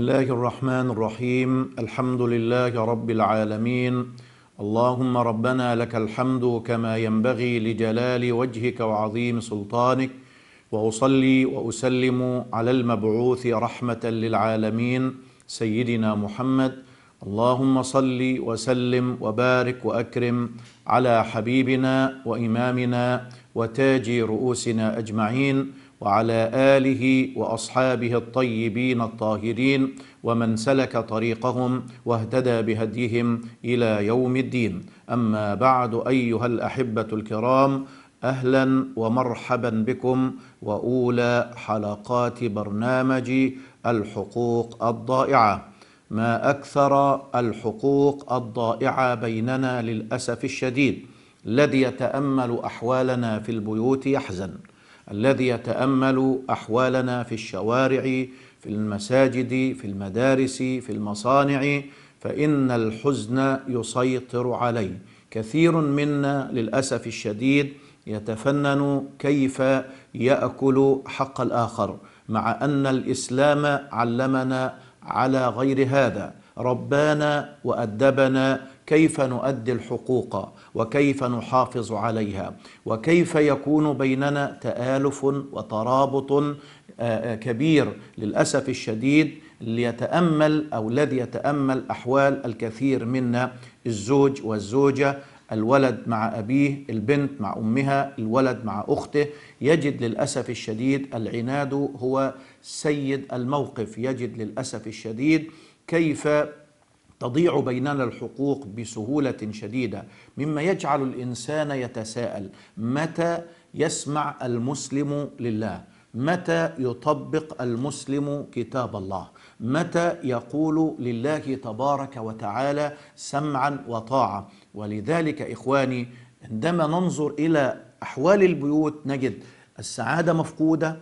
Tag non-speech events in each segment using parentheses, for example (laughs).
الله الرحمن الرحيم الحمد لله رب العالمين اللهم ربنا لك الحمد كما ينبغي لجلال وجهك وعظيم سلطانك واصلي واسلم على المبعوث رحمه للعالمين سيدنا محمد اللهم صل وسلم وبارك واكرم على حبيبنا وامامنا وتاج رؤوسنا اجمعين وعلى اله واصحابه الطيبين الطاهرين ومن سلك طريقهم واهتدى بهديهم الى يوم الدين اما بعد ايها الاحبه الكرام اهلا ومرحبا بكم واولى حلقات برنامج الحقوق الضائعه ما اكثر الحقوق الضائعه بيننا للاسف الشديد الذي يتامل احوالنا في البيوت يحزن الذي يتامل احوالنا في الشوارع في المساجد في المدارس في المصانع فان الحزن يسيطر عليه كثير منا للاسف الشديد يتفنن كيف ياكل حق الاخر مع ان الاسلام علمنا على غير هذا ربانا وادبنا كيف نؤدي الحقوق وكيف نحافظ عليها وكيف يكون بيننا تالف وترابط آه، آه، كبير للاسف الشديد ليتامل او الذي يتامل احوال الكثير منا الزوج والزوجه الولد مع أبيه البنت مع أمها الولد مع أخته يجد للأسف الشديد العناد هو سيد الموقف يجد للأسف الشديد كيف تضيع بيننا الحقوق بسهولة شديدة مما يجعل الإنسان يتساءل متى يسمع المسلم لله متى يطبق المسلم كتاب الله متى يقول لله تبارك وتعالى سمعا وطاعة ولذلك إخواني عندما ننظر إلى أحوال البيوت نجد السعادة مفقودة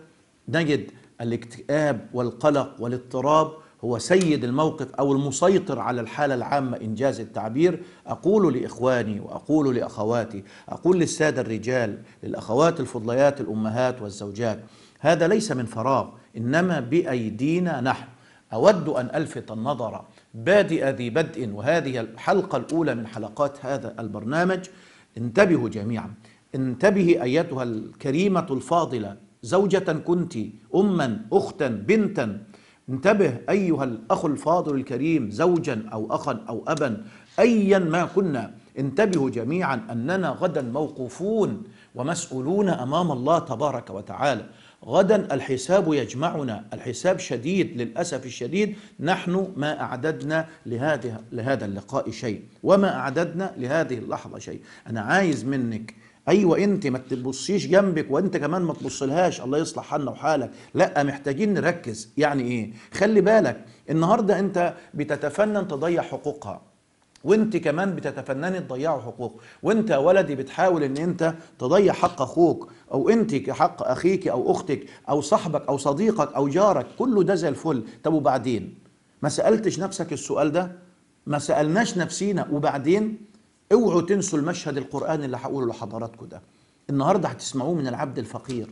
نجد الاكتئاب والقلق والاضطراب هو سيد الموقف أو المسيطر على الحالة العامة إنجاز التعبير أقول لإخواني وأقول لأخواتي أقول للسادة الرجال للأخوات الفضليات الأمهات والزوجات هذا ليس من فراغ إنما بأيدينا نحن أود أن ألفت النظر بادئ ذي بدء وهذه الحلقة الأولى من حلقات هذا البرنامج انتبهوا جميعا انتبهي أيتها الكريمة الفاضلة زوجة كنت أما أختا بنتا انتبه أيها الأخ الفاضل الكريم زوجا أو أخا أو أبا أيا ما كنا انتبهوا جميعا أننا غدا موقوفون ومسؤولون أمام الله تبارك وتعالى غدا الحساب يجمعنا الحساب شديد للأسف الشديد نحن ما أعددنا لهذه لهذا اللقاء شيء وما أعددنا لهذه اللحظة شيء أنا عايز منك ايوه انت ما تبصيش جنبك وانت كمان ما تبصلهاش الله يصلح حالنا وحالك لا محتاجين نركز يعني ايه خلي بالك النهارده انت بتتفنن تضيع حقوقها وانت كمان بتتفنني تضيعوا حقوق وانت يا ولدي بتحاول ان انت تضيع حق اخوك او انت كحق اخيك او اختك او صاحبك او صديقك او جارك كله ده زي الفل طب وبعدين ما سالتش نفسك السؤال ده ما سالناش نفسينا وبعدين اوعوا تنسوا المشهد القرآني اللي هقوله لحضراتكم ده النهارده هتسمعوه من العبد الفقير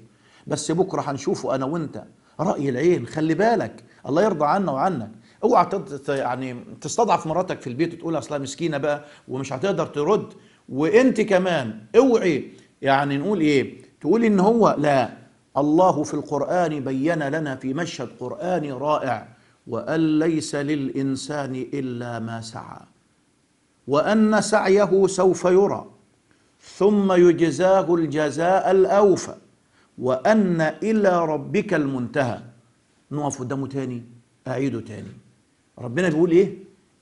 بس بكره هنشوفه انا وانت رأي العين خلي بالك الله يرضى عنا وعنك اوعى يعني تستضعف مراتك في البيت وتقول اصلها مسكينه بقى ومش هتقدر ترد وانت كمان اوعي يعني نقول ايه تقولي ان هو لا الله في القرآن بين لنا في مشهد قرآني رائع وأن ليس للإنسان إلا ما سعى وأن سعيه سوف يرى ثم يجزاه الجزاء الأوفى وأن إلى ربك المنتهى نقف قدامه تاني أعيده تاني ربنا بيقول إيه؟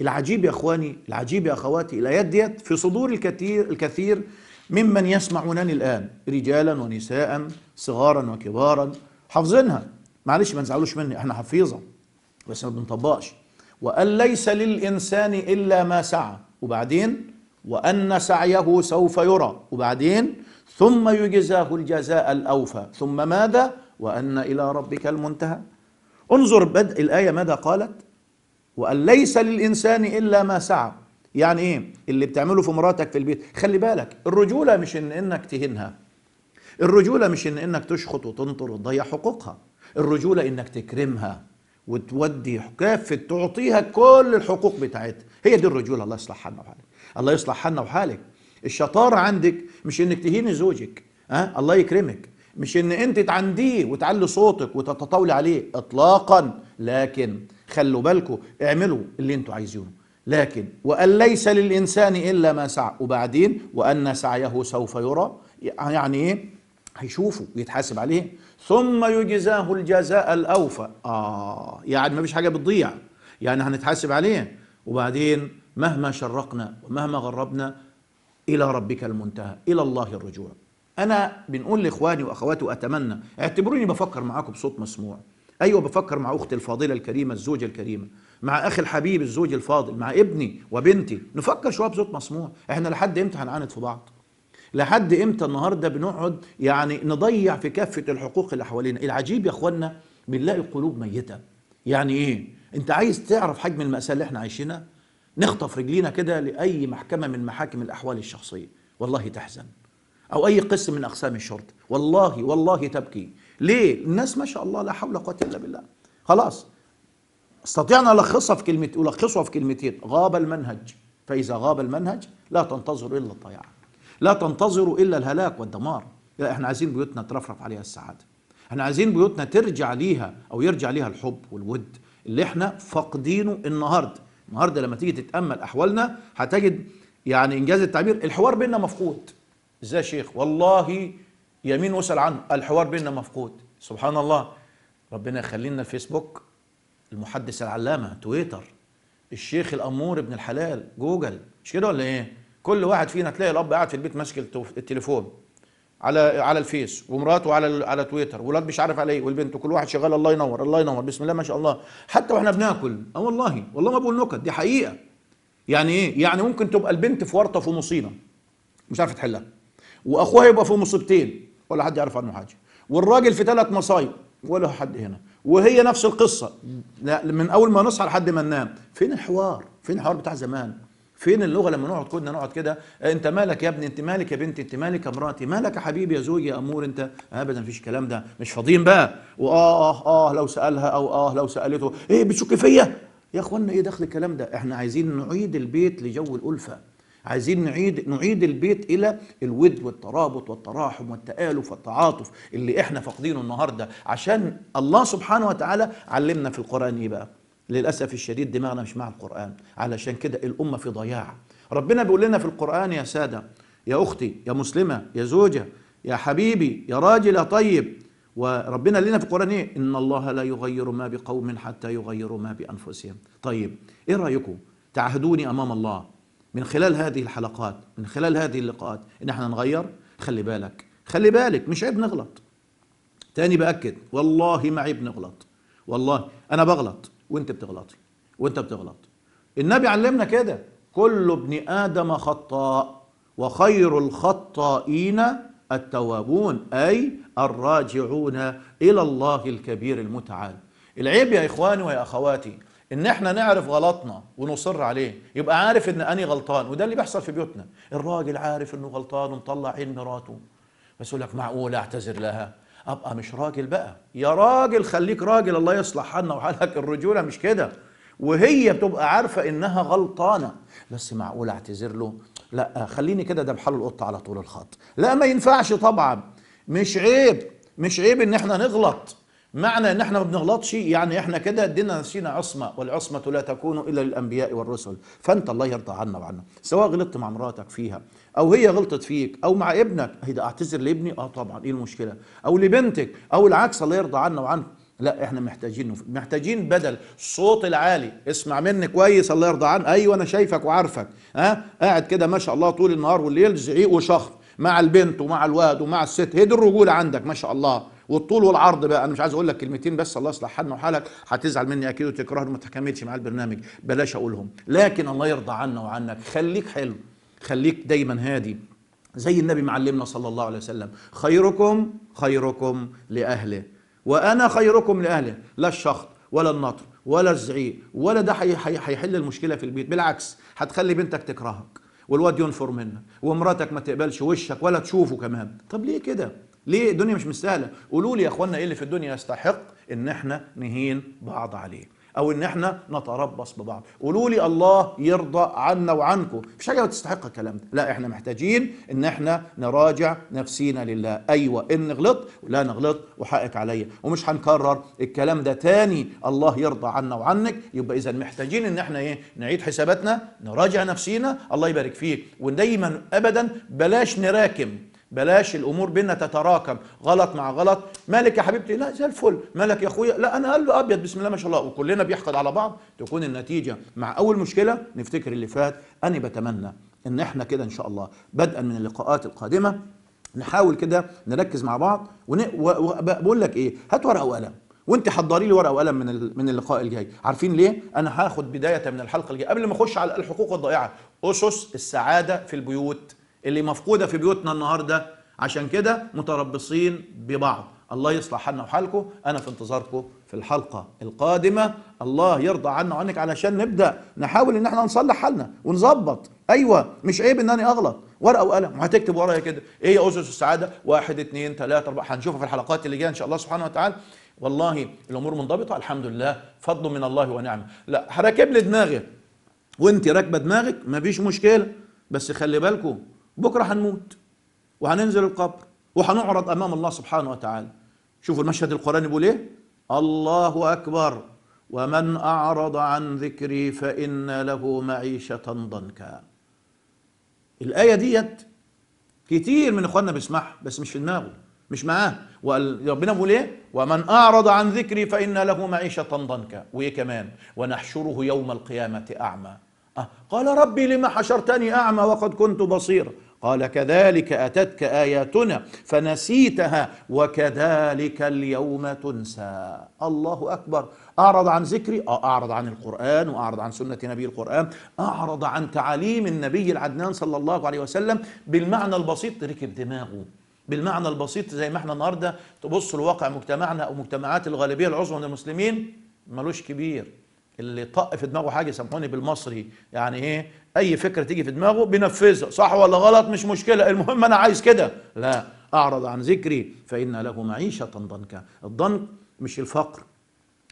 العجيب يا إخواني العجيب يا أخواتي الآيات ديت في صدور الكثير الكثير ممن يسمعونني الآن رجالا ونساء صغارا وكبارا حافظينها معلش ما تزعلوش مني احنا حفيظة بس ما بنطبقش وأن ليس للإنسان إلا ما سعى وبعدين وأن سعيه سوف يرى وبعدين ثم يجزاه الجزاء الأوفى ثم ماذا وأن إلى ربك المنتهى انظر بدء الآية ماذا قالت وأن ليس للإنسان إلا ما سعى يعني إيه اللي بتعمله في مراتك في البيت خلي بالك الرجولة مش إن إنك تهنها الرجولة مش إن إنك تشخط وتنطر وتضيع حقوقها الرجولة إنك تكرمها وتودي كافة تعطيها كل الحقوق بتاعتها هي دي الرجولة الله يصلح حالنا وحالك الله يصلح حالنا وحالك الشطارة عندك مش انك تهيني زوجك أه؟ الله يكرمك مش ان انت تعنديه وتعلي صوتك وتتطاولي عليه اطلاقا لكن خلوا بالكم اعملوا اللي انتوا عايزينه لكن وان ليس للانسان الا ما سعى وبعدين وان سعيه سوف يرى يعني ايه هيشوفه ويتحاسب عليه ثم يجزاه الجزاء الأوفى آه يعني ما فيش حاجة بتضيع يعني هنتحاسب عليه وبعدين مهما شرقنا ومهما غربنا إلى ربك المنتهى إلى الله الرجوع أنا بنقول لإخواني وأخواتي وأتمنى اعتبروني بفكر معاكم بصوت مسموع أيوة بفكر مع أختي الفاضلة الكريمة الزوجة الكريمة مع أخي الحبيب الزوج الفاضل مع ابني وبنتي نفكر شوية بصوت مسموع إحنا لحد إمتى هنعاند في بعض لحد امتى النهارده بنقعد يعني نضيع في كافه الحقوق اللي حوالينا العجيب يا اخوانا بنلاقي القلوب ميته يعني ايه انت عايز تعرف حجم الماساه اللي احنا عايشينها نخطف رجلينا كده لاي محكمه من محاكم الاحوال الشخصيه والله تحزن او اي قسم من اقسام الشرطه والله والله تبكي ليه الناس ما شاء الله لا حول ولا قوه الا بالله خلاص استطيعنا الخصها في كلمه الخصها في كلمتين غاب المنهج فاذا غاب المنهج لا تنتظر الا الضياع لا تنتظروا إلا الهلاك والدمار لا احنا عايزين بيوتنا ترفرف عليها السعادة احنا عايزين بيوتنا ترجع ليها أو يرجع ليها الحب والود اللي احنا فاقدينه النهاردة النهاردة لما تيجي تتأمل أحوالنا هتجد يعني إنجاز التعبير الحوار بيننا مفقود ازاي يا شيخ والله يمين وصل عنه الحوار بيننا مفقود سبحان الله ربنا يخلينا الفيسبوك المحدث العلامة تويتر الشيخ الأمور ابن الحلال جوجل مش كده ولا ايه كل واحد فينا تلاقي الاب قاعد في البيت ماسك التليفون على على الفيس ومراته على على تويتر ولاد مش عارف على ايه والبنت وكل واحد شغال الله ينور الله ينور بسم الله ما شاء الله حتى واحنا بناكل اه والله والله ما بقول نكت دي حقيقه يعني ايه يعني ممكن تبقى البنت في ورطه في مصيبه مش عارف تحلها واخوها يبقى في مصيبتين ولا حد يعرف عنه حاجه والراجل في ثلاث مصايب ولا حد هنا وهي نفس القصه من اول ما نصحى لحد ما ننام فين الحوار فين الحوار بتاع زمان فين اللغه لما نقعد كنا نقعد كده آه، انت مالك يا ابني انت مالك يا بنتي انت مالك يا مراتي مالك يا حبيبي يا زوجي يا امور انت ابدا مفيش الكلام ده مش فاضيين بقى واه اه اه لو سالها او اه لو سالته ايه بتشك فيا يا اخوانا ايه دخل الكلام ده احنا عايزين نعيد البيت لجو الالفه عايزين نعيد نعيد البيت الى الود والترابط والتراحم والتآلف والتعاطف اللي احنا فاقدينه النهارده عشان الله سبحانه وتعالى علمنا في القران ايه بقى للأسف الشديد دماغنا مش مع القرآن علشان كده الأمة في ضياع ربنا بيقول لنا في القرآن يا سادة يا أختي يا مسلمة يا زوجة يا حبيبي يا راجل يا طيب وربنا لنا في القرآن إيه؟ إن الله لا يغير ما بقوم حتى يغيروا ما بأنفسهم طيب إيه رأيكم تعهدوني أمام الله من خلال هذه الحلقات من خلال هذه اللقاءات إن احنا نغير خلي بالك خلي بالك مش عيب نغلط تاني بأكد والله ما عيب نغلط والله أنا بغلط وانت بتغلطي وانت بتغلط النبي علمنا كده كل ابن ادم خطاء وخير الخطائين التوابون اي الراجعون الى الله الكبير المتعال العيب يا اخواني ويا اخواتي ان احنا نعرف غلطنا ونصر عليه يبقى عارف ان اني غلطان وده اللي بيحصل في بيوتنا الراجل عارف انه غلطان ومطلع عين مراته بس يقول لك معقول اعتذر لها ابقى مش راجل بقى يا راجل خليك راجل الله يصلح حالنا وحالك الرجوله مش كده وهي بتبقى عارفه انها غلطانه بس معقول اعتذر له لا خليني كده ده بحل القطه على طول الخط لا ما ينفعش طبعا مش عيب مش عيب ان احنا نغلط معنى ان احنا ما بنغلطش يعني احنا كده ادينا نفسينا عصمه والعصمه لا تكون الا للانبياء والرسل فانت الله يرضى عنا وعنا سواء غلطت مع مراتك فيها او هي غلطت فيك او مع ابنك هي إيه ده اعتذر لابني اه طبعا ايه المشكله او لبنتك او العكس الله يرضى عنا وعنك لا احنا محتاجين محتاجين بدل الصوت العالي اسمع مني كويس الله يرضى عنك ايوه انا شايفك وعارفك ها أه؟ قاعد كده ما شاء الله طول النهار والليل زعيق وشخط مع البنت ومع الواد ومع الست هي دي الرجوله عندك ما شاء الله والطول والعرض بقى انا مش عايز اقول لك كلمتين بس الله يصلح حالنا وحالك هتزعل مني اكيد وتكرهني وما تكملش مع البرنامج بلاش اقولهم لكن الله يرضى عنا وعنك خليك حلو خليك دايما هادي زي النبي معلمنا صلى الله عليه وسلم خيركم خيركم لاهله وانا خيركم لاهله لا الشخط ولا النطر ولا الزعيق ولا ده هيحل المشكله في البيت بالعكس هتخلي بنتك تكرهك والواد ينفر منك ومراتك ما تقبلش وشك ولا تشوفه كمان طب ليه كده ليه الدنيا مش مستاهله قولوا لي يا اخوانا ايه اللي في الدنيا يستحق ان احنا نهين بعض عليه او ان احنا نتربص ببعض قولوا لي الله يرضى عنا وعنكم مفيش حاجه تستحق الكلام ده لا احنا محتاجين ان احنا نراجع نفسينا لله ايوه ان غلطت ولا انا غلطت وحقك عليا ومش هنكرر الكلام ده تاني الله يرضى عنا وعنك يبقى اذا محتاجين ان احنا ايه نعيد حساباتنا نراجع نفسينا الله يبارك فيك ودايما ابدا بلاش نراكم بلاش الامور بينا تتراكم غلط مع غلط مالك يا حبيبتي لا زي الفل مالك يا اخويا لا انا قلبي ابيض بسم الله ما شاء الله وكلنا بيحقد على بعض تكون النتيجه مع اول مشكله نفتكر اللي فات انا بتمنى ان احنا كده ان شاء الله بدءا من اللقاءات القادمه نحاول كده نركز مع بعض ون... و... و... بقول لك ايه هات ورقه وقلم وانت حضري لي ورقه وقلم من ال... من اللقاء الجاي عارفين ليه انا هاخد بدايه من الحلقه الجايه قبل ما اخش على الحقوق الضائعه اسس السعاده في البيوت اللي مفقودة في بيوتنا النهاردة عشان كده متربصين ببعض الله يصلح حالنا وحالكم أنا في انتظاركم في الحلقة القادمة الله يرضى عنا وعنك علشان نبدأ نحاول إن احنا نصلح حالنا ونظبط أيوة مش عيب إن أنا أغلط ورقة وقلم وهتكتب ورايا كده إيه أسس السعادة واحد اتنين تلاتة أربعة هنشوفها في الحلقات اللي جاية إن شاء الله سبحانه وتعالى والله الأمور منضبطة الحمد لله فضل من الله ونعمة لا هراكب لي دماغي وانت راكبه دماغك مفيش مشكله بس خلي بالكم بكرة هنموت وهننزل القبر وهنعرض أمام الله سبحانه وتعالى شوفوا المشهد القرآني بيقول إيه الله أكبر ومن أعرض عن ذكري فإن له معيشة ضنكا الآية ديت كتير من إخواننا بيسمعها بس مش في دماغه مش معاه ربنا بيقول ايه ومن اعرض عن ذكري فان له معيشه ضنكا وايه كمان ونحشره يوم القيامه اعمى آه. قال ربي لما حشرتني أعمى وقد كنت بصيرا قال كذلك أتتك آياتنا فنسيتها وكذلك اليوم تنسى الله أكبر أعرض عن ذكري آه، أعرض عن القرآن وأعرض عن سنة نبي القرآن أعرض عن تعاليم النبي العدنان صلى الله عليه وسلم بالمعنى البسيط ركب دماغه بالمعنى البسيط زي ما احنا النهارده تبص لواقع مجتمعنا او مجتمعات الغالبيه العظمى من المسلمين ملوش كبير اللي طق في دماغه حاجه سامحوني بالمصري يعني ايه اي فكره تيجي في دماغه بينفذها صح ولا غلط مش مشكله المهم انا عايز كده لا اعرض عن ذكري فان له معيشه ضنكا الضنك مش الفقر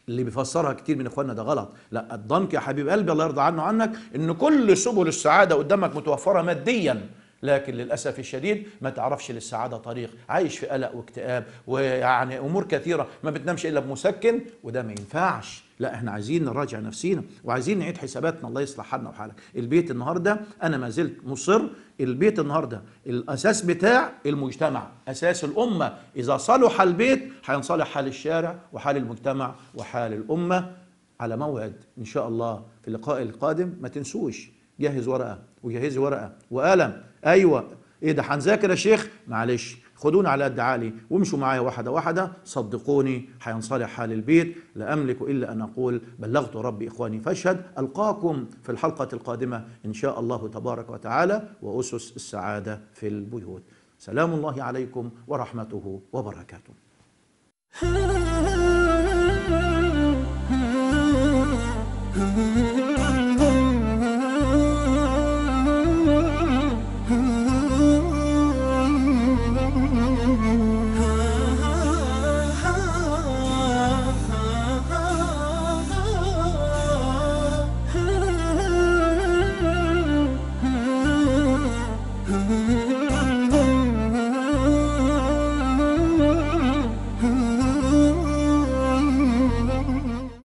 اللي بيفسرها كتير من اخواننا ده غلط لا الضنك يا حبيب قلبي الله يرضى عنه عنك ان كل سبل السعاده قدامك متوفره ماديا لكن للأسف الشديد ما تعرفش للسعادة طريق عايش في قلق واكتئاب ويعني أمور كثيرة ما بتنامش إلا بمسكن وده ما ينفعش لا احنا عايزين نراجع نفسينا وعايزين نعيد حساباتنا الله يصلح حالنا وحالك البيت النهارده انا ما زلت مصر البيت النهارده الاساس بتاع المجتمع اساس الامه اذا صلح البيت هينصلح حال الشارع وحال المجتمع وحال الامه على موعد ان شاء الله في اللقاء القادم ما تنسوش جهز ورقه وجهزي ورقه وقلم ايوه ايه ده هنذاكر يا شيخ معلش خدونا على قد عقلي وامشوا معايا واحده واحده صدقوني حينصلح حال البيت لا املك الا ان اقول بلغت ربي اخواني فاشهد القاكم في الحلقه القادمه ان شاء الله تبارك وتعالى واسس السعاده في البيوت سلام الله عليكم ورحمته وبركاته (laughs)